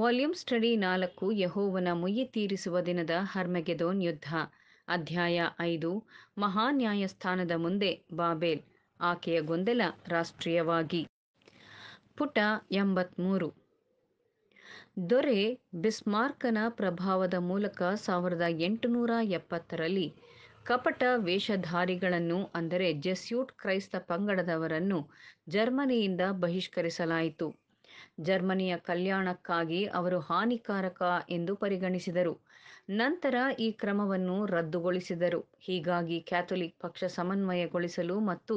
volume study ನಾಲ್ಕು ಯಹೋವನ ಮುಯ್ಯಿ ತೀರಿಸುವ ದಿನದ ಹರ್ಮೆಗೆದೋನ್ ಯುದ್ಧ ಅಧ್ಯಾಯ ಐದು ಮಹಾನ್ಯಾಯಸ್ಥಾನದ ಮುಂದೆ ಬಾಬೇಲ್ ಆಕೆಯ ಗೊಂದಲ ರಾಷ್ಟ್ರೀಯವಾಗಿ ಪುಟ ಎಂಬತ್ಮೂರು ದೊರೆ ಬಿಸ್ಮಾರ್ಕನ ಪ್ರಭಾವದ ಮೂಲಕ ಸಾವಿರದ ಎಂಟುನೂರ ಎಪ್ಪತ್ತರಲ್ಲಿ ಕಪಟ ವೇಷಧಾರಿಗಳನ್ನು ಅಂದರೆ ಜೆಸ್ಯೂಟ್ ಕ್ರೈಸ್ತ ಪಂಗಡದವರನ್ನು ಜರ್ಮನಿಯಿಂದ ಬಹಿಷ್ಕರಿಸಲಾಯಿತು ಜರ್ಮನಿಯ ಕಲ್ಯಾಣಕ್ಕಾಗಿ ಅವರು ಹಾನಿಕಾರಕ ಎಂದು ಪರಿಗಣಿಸಿದರು ನಂತರ ಈ ಕ್ರಮವನ್ನು ರದ್ದುಗೊಳಿಸಿದರು ಹೀಗಾಗಿ ಕ್ಯಾಥೊಲಿಕ್ ಪಕ್ಷ ಸಮನ್ವಯಗೊಳಿಸಲು ಮತ್ತು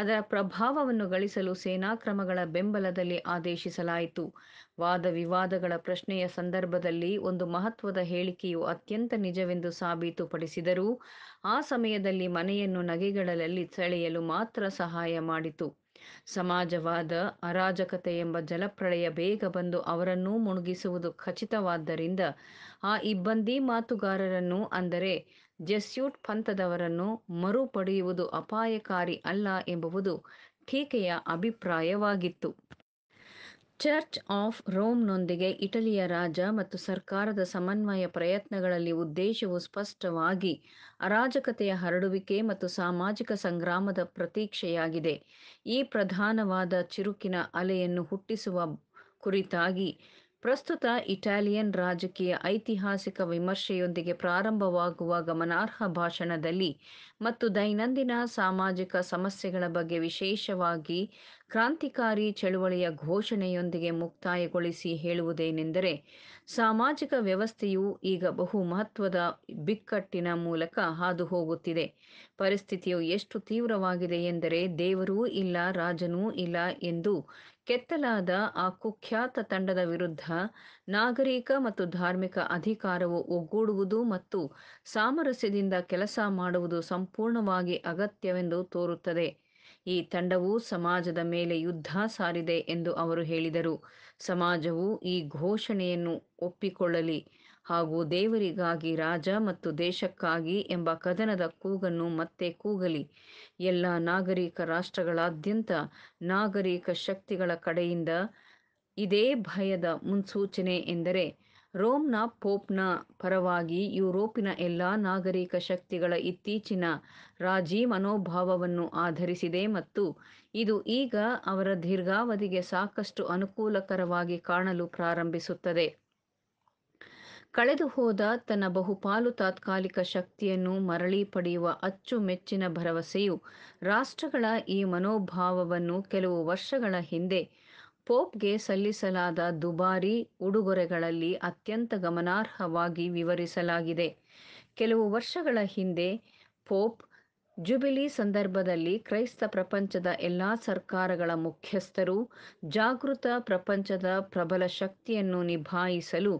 ಅದರ ಪ್ರಭಾವವನ್ನು ಗಳಿಸಲು ಸೇನಾ ಕ್ರಮಗಳ ಬೆಂಬಲದಲ್ಲಿ ಆದೇಶಿಸಲಾಯಿತು ವಾದ ವಿವಾದಗಳ ಪ್ರಶ್ನೆಯ ಸಂದರ್ಭದಲ್ಲಿ ಒಂದು ಮಹತ್ವದ ಹೇಳಿಕೆಯು ಅತ್ಯಂತ ನಿಜವೆಂದು ಸಾಬೀತುಪಡಿಸಿದರೂ ಆ ಸಮಯದಲ್ಲಿ ಮನೆಯನ್ನು ನಗೆಗಳಲ್ಲಿ ಸೆಳೆಯಲು ಮಾತ್ರ ಸಹಾಯ ಮಾಡಿತು ಸಮಾಜವಾದ ಅರಾಜಕತೆ ಎಂಬ ಜಲಪ್ರಳಯ ಬೇಗ ಬಂದು ಅವರನ್ನೂ ಮುಣುಗಿಸುವುದು ಖಚಿತವಾದ್ದರಿಂದ ಆ ಇಬ್ಬಂದಿ ಮಾತುಗಾರರನ್ನು ಅಂದರೆ ಜೆಸ್ಯೂಟ್ ಪಂಥದವರನ್ನು ಮರುಪಡೆಯುವುದು ಅಪಾಯಕಾರಿ ಅಲ್ಲ ಎಂಬುವುದು ಟೀಕೆಯ ಅಭಿಪ್ರಾಯವಾಗಿತ್ತು ಚರ್ಚ್ ಆಫ್ ರೋಮ್ನೊಂದಿಗೆ ಇಟಲಿಯ ರಾಜ ಮತ್ತು ಸರ್ಕಾರದ ಸಮನ್ವಯ ಪ್ರಯತ್ನಗಳಲ್ಲಿ ಉದ್ದೇಶವು ಸ್ಪಷ್ಟವಾಗಿ ಅರಾಜಕತೆಯ ಹರಡುವಿಕೆ ಮತ್ತು ಸಾಮಾಜಿಕ ಸಂಗ್ರಾಮದ ಪ್ರತೀಕ್ಷೆಯಾಗಿದೆ ಈ ಪ್ರಧಾನವಾದ ಚಿರುಕಿನ ಅಲೆಯನ್ನು ಹುಟ್ಟಿಸುವ ಕುರಿತಾಗಿ ಪ್ರಸ್ತುತ ಇಟಾಲಿಯನ್ ರಾಜಕೀಯ ಐತಿಹಾಸಿಕ ವಿಮರ್ಶೆಯೊಂದಿಗೆ ಪ್ರಾರಂಭವಾಗುವ ಗಮನಾರ್ಹ ಭಾಷಣದಲ್ಲಿ ಮತ್ತು ದೈನಂದಿನ ಸಾಮಾಜಿಕ ಸಮಸ್ಯೆಗಳ ಬಗ್ಗೆ ವಿಶೇಷವಾಗಿ ಕ್ರಾಂತಿಕಾರಿ ಚಳುವಳಿಯ ಘೋಷಣೆಯೊಂದಿಗೆ ಮುಕ್ತಾಯಗೊಳಿಸಿ ಹೇಳುವುದೇನೆಂದರೆ ಸಾಮಾಜಿಕ ವ್ಯವಸ್ಥೆಯು ಈಗ ಬಹು ಮಹತ್ವದ ಬಿಕ್ಕಟ್ಟಿನ ಮೂಲಕ ಹಾದು ಹೋಗುತ್ತಿದೆ ಪರಿಸ್ಥಿತಿಯು ಎಷ್ಟು ತೀವ್ರವಾಗಿದೆ ಎಂದರೆ ದೇವರೂ ಇಲ್ಲ ರಾಜನೂ ಇಲ್ಲ ಎಂದು ಕೆತ್ತಲಾದ ಆ ಕುಖ್ಯಾತ ತಂಡದ ವಿರುದ್ಧ ನಾಗರಿಕ ಮತ್ತು ಧಾರ್ಮಿಕ ಅಧಿಕಾರವು ಒಗ್ಗೂಡುವುದು ಮತ್ತು ಸಾಮರಸ್ಯದಿಂದ ಕೆಲಸ ಮಾಡುವುದು ಸಂಪೂರ್ಣವಾಗಿ ಅಗತ್ಯವೆಂದು ತೋರುತ್ತದೆ ಈ ತಂಡವು ಸಮಾಜದ ಮೇಲೆ ಯುದ್ಧ ಸಾರಿದೆ ಎಂದು ಅವರು ಹೇಳಿದರು ಸಮಾಜವು ಈ ಘೋಷಣೆಯನ್ನು ಒಪ್ಪಿಕೊಳ್ಳಲಿ ಹಾಗೂ ದೇವರಿಗಾಗಿ ರಾಜ ಮತ್ತು ದೇಶಕ್ಕಾಗಿ ಎಂಬ ಕದನದ ಕೂಗನ್ನು ಮತ್ತೆ ಕೂಗಲಿ ಎಲ್ಲ ನಾಗರಿಕ ರಾಷ್ಟ್ರಗಳಾದ್ಯಂತ ನಾಗರಿಕ ಶಕ್ತಿಗಳ ಕಡೆಯಿಂದ ಇದೇ ಭಯದ ಮುನ್ಸೂಚನೆ ಎಂದರೆ ರೋಮ್ನ ಪೋಪ್ನ ಪರವಾಗಿ ಯುರೋಪಿನ ಎಲ್ಲ ನಾಗರಿಕ ಶಕ್ತಿಗಳ ಇತ್ತೀಚಿನ ರಾಜಿ ಮನೋಭಾವವನ್ನು ಆಧರಿಸಿದೆ ಮತ್ತು ಇದು ಈಗ ಅವರ ದೀರ್ಘಾವಧಿಗೆ ಸಾಕಷ್ಟು ಅನುಕೂಲಕರವಾಗಿ ಕಾಣಲು ಪ್ರಾರಂಭಿಸುತ್ತದೆ ಕಳೆದುಹೋದ ತನ್ನ ಬಹುಪಾಲು ತಾತ್ಕಾಲಿಕ ಶಕ್ತಿಯನ್ನು ಮರಳಿ ಪಡೆಯುವ ಅಚ್ಚುಮೆಚ್ಚಿನ ಭರವಸೆಯು ರಾಷ್ಟ್ರಗಳ ಈ ಮನೋಭಾವವನ್ನು ಕೆಲವು ವರ್ಷಗಳ ಹಿಂದೆ ಪೋಪ್ಗೆ ಸಲ್ಲಿಸಲಾದ ದುಬಾರಿ ಉಡುಗೊರೆಗಳಲ್ಲಿ ಅತ್ಯಂತ ಗಮನಾರ್ಹವಾಗಿ ವಿವರಿಸಲಾಗಿದೆ ಕೆಲವು ವರ್ಷಗಳ ಹಿಂದೆ ಪೋಪ್ ಜುಬಿಲಿ ಸಂದರ್ಭದಲ್ಲಿ ಕ್ರೈಸ್ತ ಪ್ರಪಂಚದ ಎಲ್ಲ ಸರ್ಕಾರಗಳ ಮುಖ್ಯಸ್ಥರು ಜಾಗೃತ ಪ್ರಪಂಚದ ಪ್ರಬಲ ಶಕ್ತಿಯನ್ನು ನಿಭಾಯಿಸಲು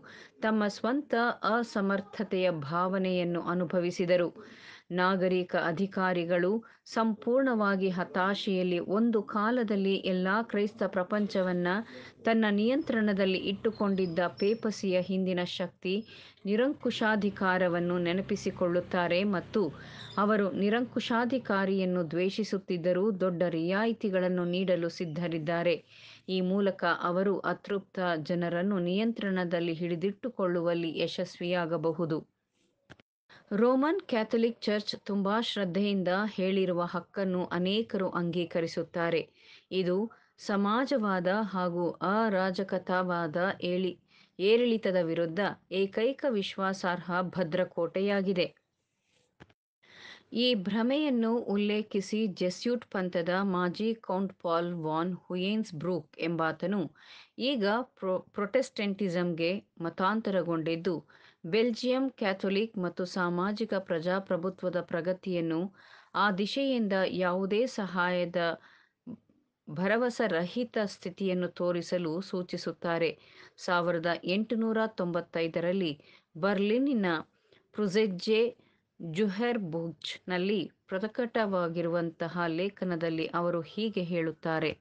ತಮ್ಮ ಸ್ವಂತ ಅಸಮರ್ಥತೆಯ ಭಾವನೆಯನ್ನು ಅನುಭವಿಸಿದರು ನಾಗರಿಕ ಅಧಿಕಾರಿಗಳು ಸಂಪೂರ್ಣವಾಗಿ ಹತಾಶೆಯಲ್ಲಿ ಒಂದು ಕಾಲದಲ್ಲಿ ಎಲ್ಲ ಕ್ರೈಸ್ತ ಪ್ರಪಂಚವನ್ನ ತನ್ನ ನಿಯಂತ್ರಣದಲ್ಲಿ ಇಟ್ಟುಕೊಂಡಿದ್ದ ಪೇಪಸಿಯ ಹಿಂದಿನ ಶಕ್ತಿ ನಿರಂಕುಶಾಧಿಕಾರವನ್ನು ನೆನಪಿಸಿಕೊಳ್ಳುತ್ತಾರೆ ಮತ್ತು ಅವರು ನಿರಂಕುಶಾಧಿಕಾರಿಯನ್ನು ದ್ವೇಷಿಸುತ್ತಿದ್ದರೂ ದೊಡ್ಡ ರಿಯಾಯಿತಿಗಳನ್ನು ನೀಡಲು ಸಿದ್ಧರಿದ್ದಾರೆ ಈ ಮೂಲಕ ಅವರು ಅತೃಪ್ತ ಜನರನ್ನು ನಿಯಂತ್ರಣದಲ್ಲಿ ಹಿಡಿದಿಟ್ಟುಕೊಳ್ಳುವಲ್ಲಿ ಯಶಸ್ವಿಯಾಗಬಹುದು ರೋಮನ್ ಕ್ಯಾಥೊಲಿಕ್ ಚರ್ಚ್ ತುಂಬಾ ಶ್ರದ್ಧೆಯಿಂದ ಹೇಳಿರುವ ಹಕ್ಕನ್ನು ಅನೇಕರು ಅಂಗೀಕರಿಸುತ್ತಾರೆ ಇದು ಸಮಾಜವಾದ ಹಾಗೂ ಅರಾಜಕತಾವಾದ ಏಳಿ ಏರಿಳಿತದ ವಿರುದ್ಧ ಏಕೈಕ ವಿಶ್ವಾಸಾರ್ಹ ಭದ್ರಕೋಟೆಯಾಗಿದೆ ಈ ಭ್ರಮೆಯನ್ನು ಉಲ್ಲೇಖಿಸಿ ಜೆಸ್ಯೂಟ್ ಪಂಥದ ಮಾಜಿ count Paul von Hoensbroech ಎಂಬಾತನು ಈಗ ಪ್ರೊ ಪ್ರೊಟೆಸ್ಟೆಂಟಿಸಂಗೆ ಮತಾಂತರಗೊಂಡಿದ್ದು ಬೆಲ್ಜಿಯಂ ಕ್ಯಾಥೊಲಿಕ್ ಮತ್ತು ಸಾಮಾಜಿಕ ಪ್ರಜಾಪ್ರಭುತ್ವದ ಪ್ರಗತಿಯನ್ನು ಆ ದಿಶೆಯಿಂದ ಯಾವುದೇ ಸಹಾಯದ ಭರವಸರಹಿತ ಸ್ಥಿತಿಯನ್ನು ತೋರಿಸಲು ಸೂಚಿಸುತ್ತಾರೆ ಸಾವಿರದ ಎಂಟುನೂರ ತೊಂಬತ್ತೈದರಲ್ಲಿ ಬರ್ಲಿನ್ನಿನ ಪ್ರುಜೆಜ್ಜೆ ಜುಹೆರ್ಬುಚ್ನಲ್ಲಿ ಪ್ರಕಟವಾಗಿರುವಂತಹ ಲೇಖನದಲ್ಲಿ ಅವರು ಹೀಗೆ ಹೇಳುತ್ತಾರೆ